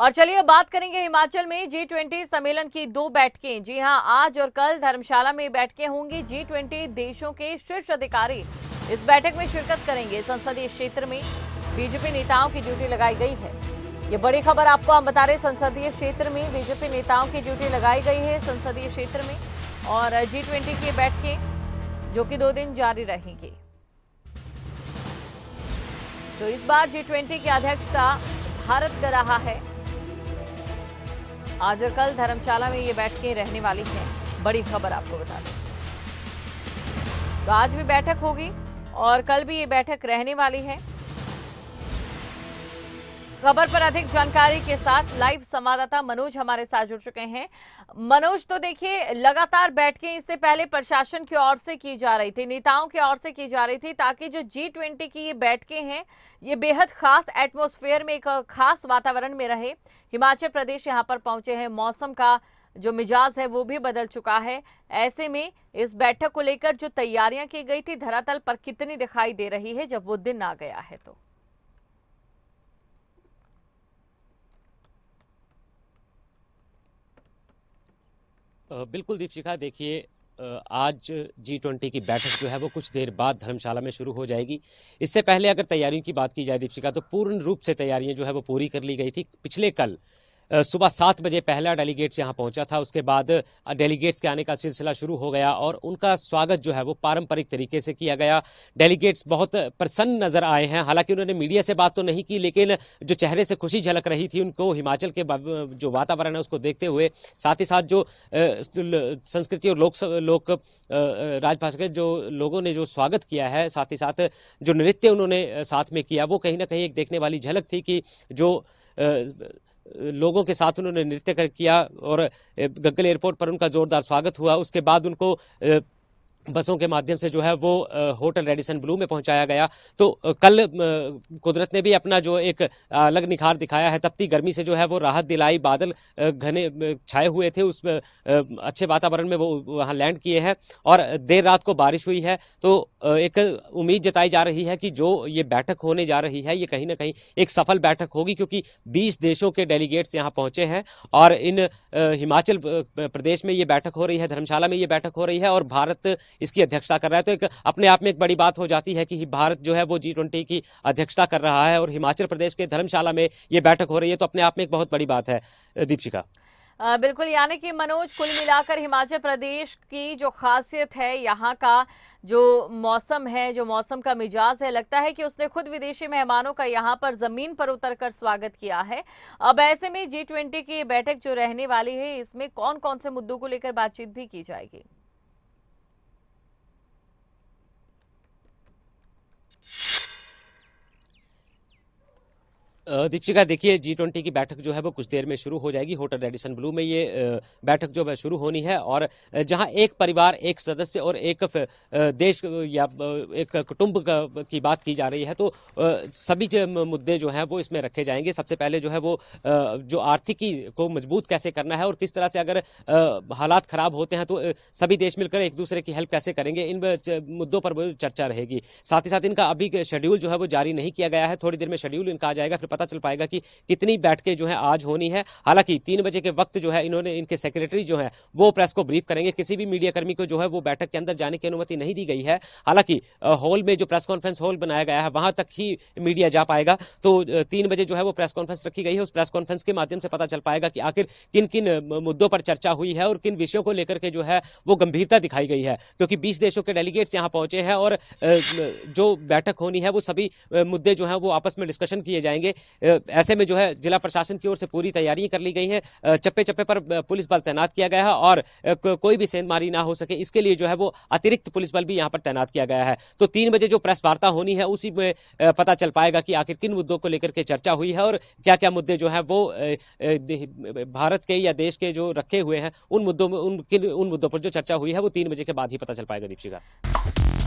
और चलिए बात करेंगे हिमाचल में जी ट्वेंटी सम्मेलन की दो बैठकें जी हां आज और कल धर्मशाला में बैठकें होंगी जी ट्वेंटी देशों के शीर्ष अधिकारी इस बैठक में शिरकत करेंगे संसदीय क्षेत्र में बीजेपी नेताओं की ड्यूटी लगाई गई है ये बड़ी खबर आपको हम बता रहे संसदीय क्षेत्र में बीजेपी नेताओं की ड्यूटी लगाई गई है संसदीय क्षेत्र में और जी ट्वेंटी की बैठकें जो कि दो दिन जारी रहेंगी तो इस बार जी ट्वेंटी की अध्यक्षता भारत कर रहा है आज और कल धर्मशाला में ये बैठकें रहने वाली हैं बड़ी खबर आपको बता दें तो आज भी बैठक होगी और कल भी ये बैठक रहने वाली है खबर पर अधिक जानकारी के साथ लाइव संवाददाता मनोज हमारे साथ जुड़ चुके हैं मनोज तो देखिए लगातार बैठकें इससे पहले प्रशासन की ओर से की जा रही थी नेताओं की ओर से की जा रही थी ताकि जो जी ट्वेंटी की ये बैठकें हैं ये बेहद खास एटमोस्फेयर में एक खास वातावरण में रहे हिमाचल प्रदेश यहाँ पर पहुंचे हैं मौसम का जो मिजाज है वो भी बदल चुका है ऐसे में इस बैठक को लेकर जो तैयारियां की गई थी धरातल पर कितनी दिखाई दे रही है जब वो दिन आ गया है तो बिल्कुल दीपशिखा देखिए आज जी ट्वेंटी की बैठक जो है वो कुछ देर बाद धर्मशाला में शुरू हो जाएगी इससे पहले अगर तैयारियों की बात की जाए दीपशिका तो पूर्ण रूप से तैयारियां जो है वो पूरी कर ली गई थी पिछले कल सुबह सात बजे पहला डेलीगेट्स यहाँ पहुँचा था उसके बाद डेलीगेट्स के आने का सिलसिला शुरू हो गया और उनका स्वागत जो है वो पारंपरिक तरीके से किया गया डेलीगेट्स बहुत प्रसन्न नज़र आए हैं हालांकि उन्होंने मीडिया से बात तो नहीं की लेकिन जो चेहरे से खुशी झलक रही थी उनको हिमाचल के जो वातावरण है उसको देखते हुए साथ ही साथ जो संस्कृति और लोक लोक राजभाषा के जो लोगों ने जो स्वागत किया है साथ ही साथ जो नृत्य उन्होंने साथ में किया वो कहीं ना कहीं एक देखने वाली झलक थी कि जो लोगों के साथ उन्होंने नृत्य कर किया और गग्गल एयरपोर्ट पर उनका ज़ोरदार स्वागत हुआ उसके बाद उनको बसों के माध्यम से जो है वो होटल रेडिसन ब्लू में पहुंचाया गया तो कल कुदरत ने भी अपना जो एक अलग निखार दिखाया है तपती गर्मी से जो है वो राहत दिलाई बादल घने छाए हुए थे उस अच्छे वातावरण में वो वहाँ लैंड किए हैं और देर रात को बारिश हुई है तो एक उम्मीद जताई जा रही है कि जो ये बैठक होने जा रही है ये कहीं ना कहीं एक सफल बैठक होगी क्योंकि बीस देशों के डेलीगेट्स यहाँ पहुँचे हैं और इन हिमाचल प्रदेश में ये बैठक हो रही है धर्मशाला में ये बैठक हो रही है और भारत इसकी अध्यक्षता कर रहा है तो एक अपने आप में एक बड़ी बात हो जाती है कि भारत जो है वो जी ट्वेंटी की अध्यक्षता कर रहा है और हिमाचल प्रदेश के धर्मशाला में ये बैठक हो रही है तो अपने आप में एक बहुत बड़ी बात है दीपशिका बिल्कुल यानी कि मनोज कुल मिलाकर हिमाचल प्रदेश की जो खासियत है यहाँ का जो मौसम है जो मौसम का मिजाज है लगता है कि उसने खुद विदेशी मेहमानों का यहाँ पर ज़मीन पर उतर कर स्वागत किया है अब ऐसे में जी ट्वेंटी की बैठक जो रहने वाली है इसमें कौन कौन से मुद्दों को लेकर बातचीत भी की जाएगी दीक्षिका देखिए जी ट्वेंटी की बैठक जो है वो कुछ देर में शुरू हो जाएगी होटल रेडिसन ब्लू में ये बैठक जो है शुरू होनी है और जहां एक परिवार एक सदस्य और एक देश या एक कुटुंब की बात की जा रही है तो सभी मुद्दे जो हैं वो इसमें रखे जाएंगे सबसे पहले जो है वो जो आर्थिकी को मजबूत कैसे करना है और किस तरह से अगर हालात खराब होते हैं तो सभी देश मिलकर एक दूसरे की हेल्प कैसे करेंगे इन मुद्दों पर चर्चा रहेगी साथ ही साथ इनका अभी शेड्यूल जो है वो जारी नहीं किया गया है थोड़ी देर में शेड्यूल इनका आ जाएगा फिर पता चल पाएगा कि कितनी बैठकें जो है आज होनी है हालांकि तीन बजे के वक्त जो है इन्होंने इनके सेक्रेटरी जो है वो प्रेस को ब्रीफ करेंगे किसी भी मीडियाकर्मी को जो है वो बैठक के अंदर जाने की अनुमति नहीं दी गई है हालांकि हॉल में जो प्रेस कॉन्फ्रेंस हॉल बनाया गया है वहां तक ही मीडिया जा पाएगा तो तीन बजे जो है वो प्रेस कॉन्फ्रेंस रखी गई है उस प्रेस कॉन्फ्रेंस के माध्यम से पता चल पाएगा कि आखिर किन किन मुद्दों पर चर्चा हुई है और किन विषयों को लेकर के जो है वो गंभीरता दिखाई गई है क्योंकि बीस देशों के डेलीगेट्स यहां पहुंचे हैं और जो बैठक होनी है वो सभी मुद्दे जो है वो आपस में डिस्कशन किए जाएंगे ऐसे में जो है जिला प्रशासन की ओर से पूरी तैयारियां कर ली गई हैं चप्पे चप्पे पर पुलिस बल तैनात किया गया है और कोई भी सेंधमारी ना हो सके इसके लिए जो है वो अतिरिक्त पुलिस बल भी यहाँ पर तैनात किया गया है तो तीन बजे जो प्रेस वार्ता होनी है उसी में पता चल पाएगा कि आखिर किन मुद्दों को लेकर के चर्चा हुई है और क्या क्या मुद्दे जो है वो भारत के या देश के जो रखे हुए हैं उन मुद्दों में उन उन मुद्दों पर जो चर्चा हुई है वो तीन बजे के बाद ही पता चल पाएगा दीपशिका